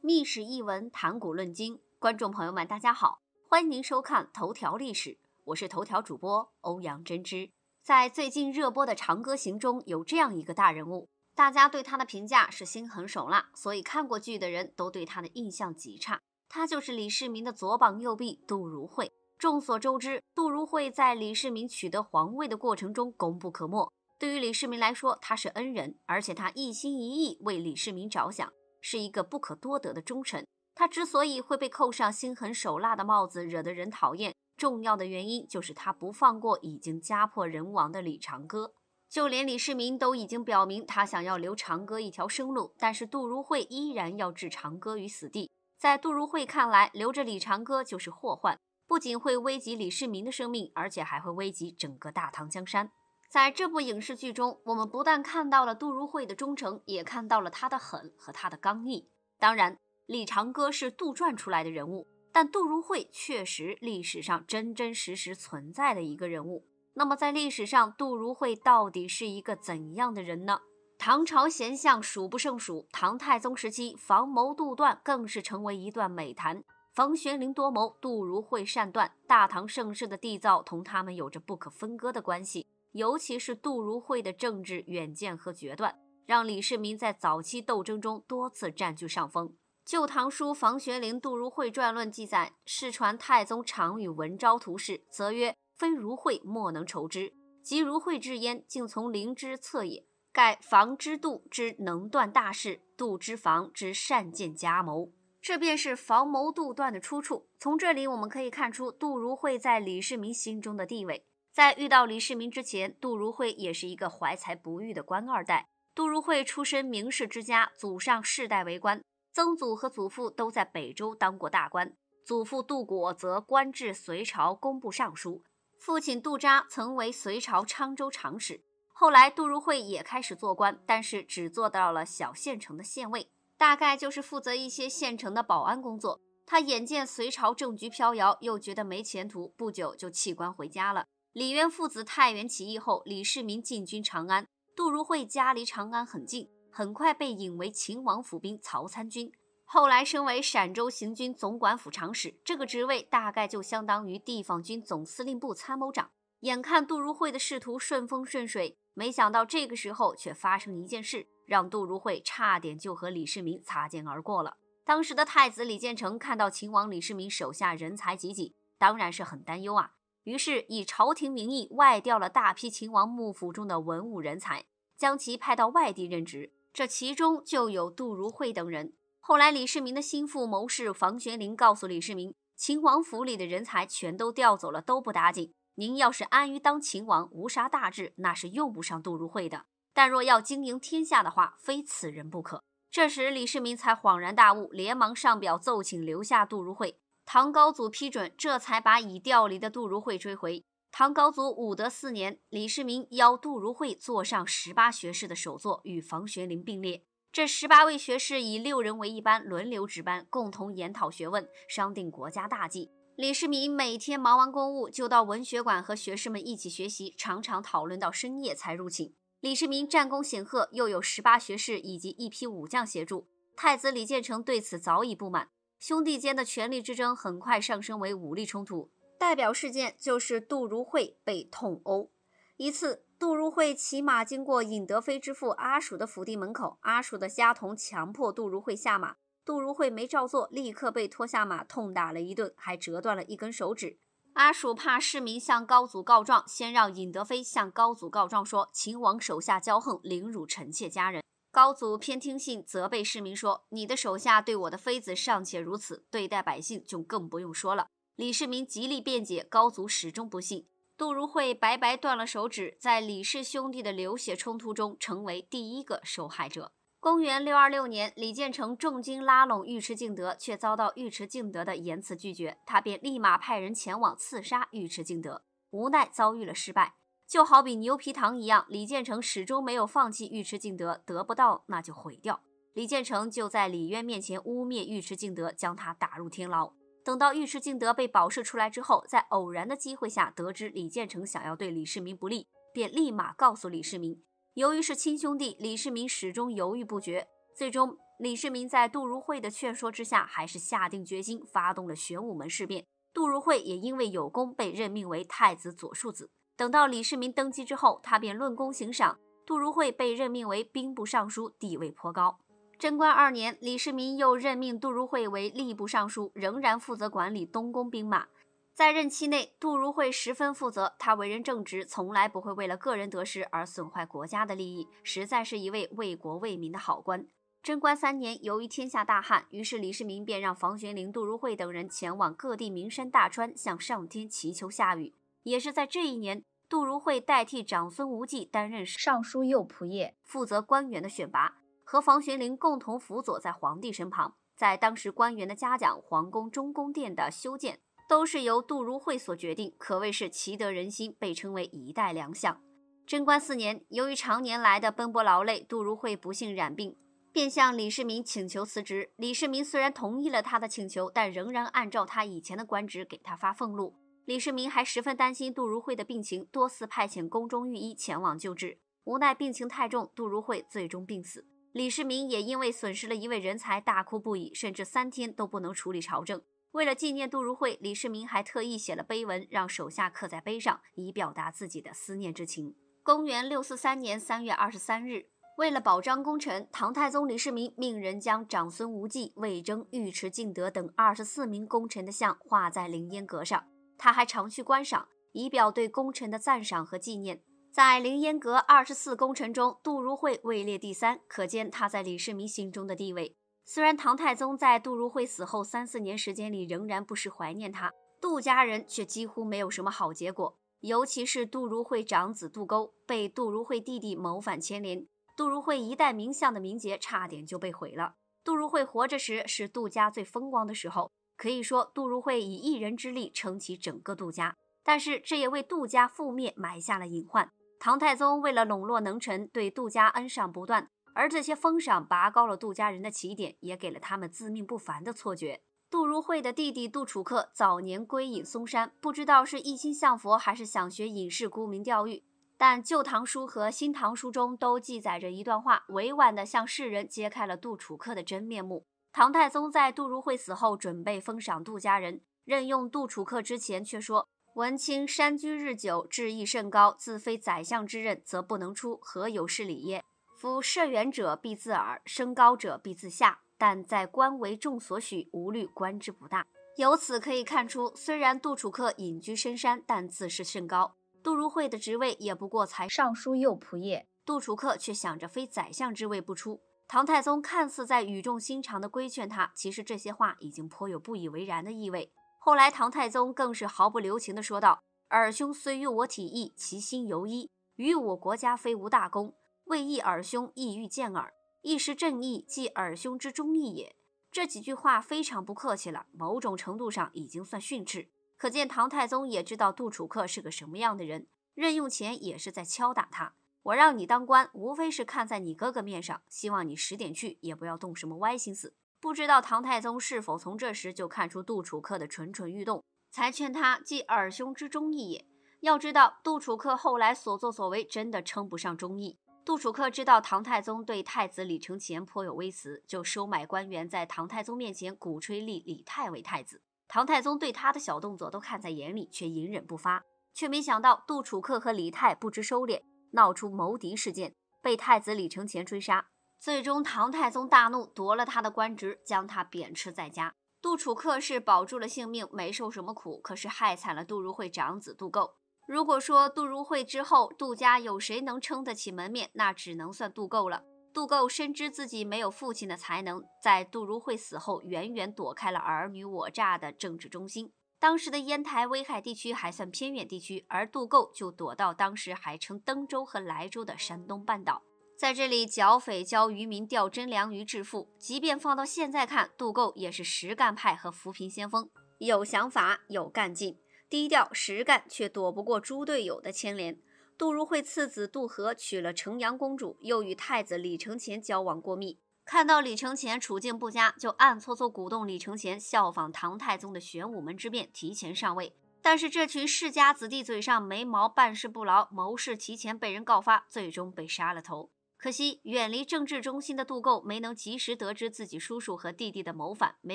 密史译文谈古论今。观众朋友们，大家好，欢迎您收看头条历史，我是头条主播欧阳真之。在最近热播的《长歌行》中有这样一个大人物，大家对他的评价是心狠手辣，所以看过剧的人都对他的印象极差。他就是李世民的左膀右臂杜如晦。众所周知，杜如晦在李世民取得皇位的过程中功不可没。对于李世民来说，他是恩人，而且他一心一意为李世民着想。是一个不可多得的忠臣。他之所以会被扣上心狠手辣的帽子，惹得人讨厌，重要的原因就是他不放过已经家破人亡的李长歌。就连李世民都已经表明他想要留长歌一条生路，但是杜如晦依然要置长歌于死地。在杜如晦看来，留着李长歌就是祸患，不仅会危及李世民的生命，而且还会危及整个大唐江山。在这部影视剧中，我们不但看到了杜如晦的忠诚，也看到了他的狠和他的刚毅。当然，李长歌是杜撰出来的人物，但杜如晦确实历史上真真实实存在的一个人物。那么，在历史上，杜如晦到底是一个怎样的人呢？唐朝贤相数不胜数，唐太宗时期房谋杜断更是成为一段美谈。冯玄龄多谋，杜如晦善断，大唐盛世的缔造同他们有着不可分割的关系。尤其是杜如晦的政治远见和决断，让李世民在早期斗争中多次占据上风。《旧唐书·房玄龄、杜如晦传论》记载：“世传太宗常与文昭图事，则曰：‘非如晦莫能酬之。’即如晦至焉，竟从灵之策也。盖房之杜之能断大事，杜之房之善见家谋，这便是房谋杜断的出处。从这里我们可以看出，杜如晦在李世民心中的地位。”在遇到李世民之前，杜如晦也是一个怀才不遇的官二代。杜如晦出身名士之家，祖上世代为官，曾祖和祖父都在北周当过大官，祖父杜果则官至隋朝工部尚书，父亲杜扎曾为隋朝昌州长史。后来，杜如晦也开始做官，但是只做到了小县城的县尉，大概就是负责一些县城的保安工作。他眼见隋朝政局飘摇，又觉得没前途，不久就弃官回家了。李渊父子太原起义后，李世民进军长安。杜如晦家离长安很近，很快被引为秦王府兵曹参军，后来升为陕州行军总管府长史。这个职位大概就相当于地方军总司令部参谋长。眼看杜如晦的仕途顺风顺水，没想到这个时候却发生一件事，让杜如晦差点就和李世民擦肩而过了。当时的太子李建成看到秦王李世民手下人才济济，当然是很担忧啊。于是以朝廷名义外调了大批秦王幕府中的文武人才，将其派到外地任职。这其中就有杜如晦等人。后来，李世民的心腹谋士房玄龄告诉李世民，秦王府里的人才全都调走了，都不打紧。您要是安于当秦王，无啥大志，那是用不上杜如晦的；但若要经营天下的话，非此人不可。这时，李世民才恍然大悟，连忙上表奏请留下杜如晦。唐高祖批准，这才把已调离的杜如晦追回。唐高祖武德四年，李世民邀杜如晦坐上十八学士的首座，与房玄龄并列。这十八位学士以六人为一班，轮流值班，共同研讨学问，商定国家大计。李世民每天忙完公务，就到文学馆和学士们一起学习，常常讨论到深夜才入寝。李世民战功显赫，又有十八学士以及一批武将协助，太子李建成对此早已不满。兄弟间的权力之争很快上升为武力冲突，代表事件就是杜如晦被痛殴一次。杜如晦骑马经过尹德飞之父阿蜀的府邸门口，阿蜀的家童强迫杜如晦下马，杜如晦没照做，立刻被拖下马痛打了一顿，还折断了一根手指。阿蜀怕市民向高祖告状，先让尹德飞向高祖告状，说秦王手下骄横，凌辱臣妾家人。高祖偏听信，责备市民说：“你的手下对我的妃子尚且如此，对待百姓就更不用说了。”李世民极力辩解，高祖始终不信。杜如晦白白断了手指，在李氏兄弟的流血冲突中成为第一个受害者。公元六二六年，李建成重金拉拢尉迟敬德，却遭到尉迟敬德的言辞拒绝，他便立马派人前往刺杀尉迟敬德，无奈遭遇了失败。就好比牛皮糖一样，李建成始终没有放弃尉迟敬德，得不到那就毁掉。李建成就在李渊面前污蔑尉迟敬德，将他打入天牢。等到尉迟敬德被保释出来之后，在偶然的机会下得知李建成想要对李世民不利，便立马告诉李世民。由于是亲兄弟，李世民始终犹豫不决。最终，李世民在杜如晦的劝说之下，还是下定决心发动了玄武门事变。杜如晦也因为有功被任命为太子左庶子。等到李世民登基之后，他便论功行赏，杜如晦被任命为兵部尚书，地位颇高。贞观二年，李世民又任命杜如晦为吏部尚书，仍然负责管理东宫兵马。在任期内，杜如晦十分负责，他为人正直，从来不会为了个人得失而损坏国家的利益，实在是一位为国为民的好官。贞观三年，由于天下大旱，于是李世民便让房玄龄、杜如晦等人前往各地名山大川，向上天祈求下雨。也是在这一年，杜如晦代替长孙无忌担任尚书右仆射，负责官员的选拔，和房玄龄共同辅佐在皇帝身旁。在当时，官员的嘉奖、皇宫中宫殿的修建都是由杜如晦所决定，可谓是齐得人心，被称为一代良相。贞观四年，由于常年来的奔波劳累，杜如晦不幸染病，便向李世民请求辞职。李世民虽然同意了他的请求，但仍然按照他以前的官职给他发俸禄。李世民还十分担心杜如晦的病情，多次派遣宫中御医前往救治，无奈病情太重，杜如晦最终病死。李世民也因为损失了一位人才，大哭不已，甚至三天都不能处理朝政。为了纪念杜如晦，李世民还特意写了碑文，让手下刻在碑上，以表达自己的思念之情。公元六四三年三月二十三日，为了保彰功臣，唐太宗李世民命人将长孙无忌、魏征、尉迟敬德等二十四名功臣的像画在凌烟阁上。他还常去观赏，以表对功臣的赞赏和纪念。在凌烟阁二十四功臣中，杜如晦位列第三，可见他在李世民心中的地位。虽然唐太宗在杜如晦死后三四年时间里仍然不时怀念他，杜家人却几乎没有什么好结果。尤其是杜如晦长子杜沟被杜如晦弟弟谋反牵连，杜如晦一代名相的名节差点就被毁了。杜如晦活着时是杜家最风光的时候。可以说，杜如晦以一人之力撑起整个杜家，但是这也为杜家覆灭埋下了隐患。唐太宗为了笼络能臣，对杜家恩赏不断，而这些封赏拔高了杜家人的起点，也给了他们自命不凡的错觉。杜如晦的弟弟杜楚客早年归隐嵩山，不知道是一心向佛，还是想学隐士沽名钓誉。但《旧唐书》和《新唐书》中都记载着一段话，委婉地向世人揭开了杜楚客的真面目。唐太宗在杜如晦死后，准备封赏杜家人，任用杜楚客之前，却说：“文清山居日久，志意甚高，自非宰相之任，则不能出，何有是礼耶？夫涉远者必自迩，升高者必自下，但在官为众所许，无虑官之不大。”由此可以看出，虽然杜楚客隐居深山，但自视甚高。杜如晦的职位也不过才尚书右仆射，杜楚客却想着非宰相之位不出。唐太宗看似在语重心长地规劝他，其实这些话已经颇有不以为然的意味。后来，唐太宗更是毫不留情地说道：“尔兄虽与我体异，其心犹一，于我国家非无大功。为义，尔兄亦欲见耳。一时正义，即尔兄之忠义也。”这几句话非常不客气了，某种程度上已经算训斥。可见唐太宗也知道杜楚客是个什么样的人，任用前也是在敲打他。我让你当官，无非是看在你哥哥面上，希望你识点去，也不要动什么歪心思。不知道唐太宗是否从这时就看出杜楚客的蠢蠢欲动，才劝他即尔兄之忠义也。要知道，杜楚客后来所作所为，真的称不上忠义。杜楚客知道唐太宗对太子李承乾颇有微词，就收买官员在唐太宗面前鼓吹立李泰为太子。唐太宗对他的小动作都看在眼里，却隐忍不发，却没想到杜楚客和李泰不知收敛。闹出谋敌事件，被太子李承乾追杀，最终唐太宗大怒，夺了他的官职，将他贬斥在家。杜楚客是保住了性命，没受什么苦，可是害惨了杜如晦长子杜构。如果说杜如晦之后，杜家有谁能撑得起门面，那只能算杜构了。杜构深知自己没有父亲的才能，在杜如晦死后，远远躲开了儿女我诈的政治中心。当时的烟台、威海地区还算偏远地区，而杜构就躲到当时还称登州和莱州的山东半岛，在这里剿匪、教渔民钓真粮鱼致富。即便放到现在看，杜构也是实干派和扶贫先锋，有想法、有干劲，低调实干，却躲不过猪队友的牵连。杜如晦次子杜和娶了城阳公主，又与太子李承乾交往过密。看到李承乾处境不佳，就暗搓搓鼓动李承乾效仿唐太宗的玄武门之变，提前上位。但是这群世家子弟嘴上没毛，办事不牢，谋事提前被人告发，最终被杀了头。可惜远离政治中心的杜构没能及时得知自己叔叔和弟弟的谋反，没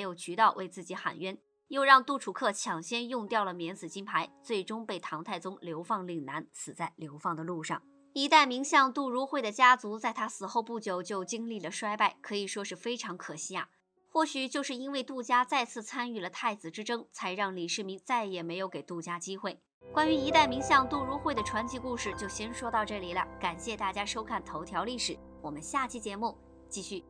有渠道为自己喊冤，又让杜楚客抢先用掉了免死金牌，最终被唐太宗流放岭南，死在流放的路上。一代名相杜如晦的家族在他死后不久就经历了衰败，可以说是非常可惜啊。或许就是因为杜家再次参与了太子之争，才让李世民再也没有给杜家机会。关于一代名相杜如晦的传奇故事就先说到这里了，感谢大家收看《头条历史》，我们下期节目继续。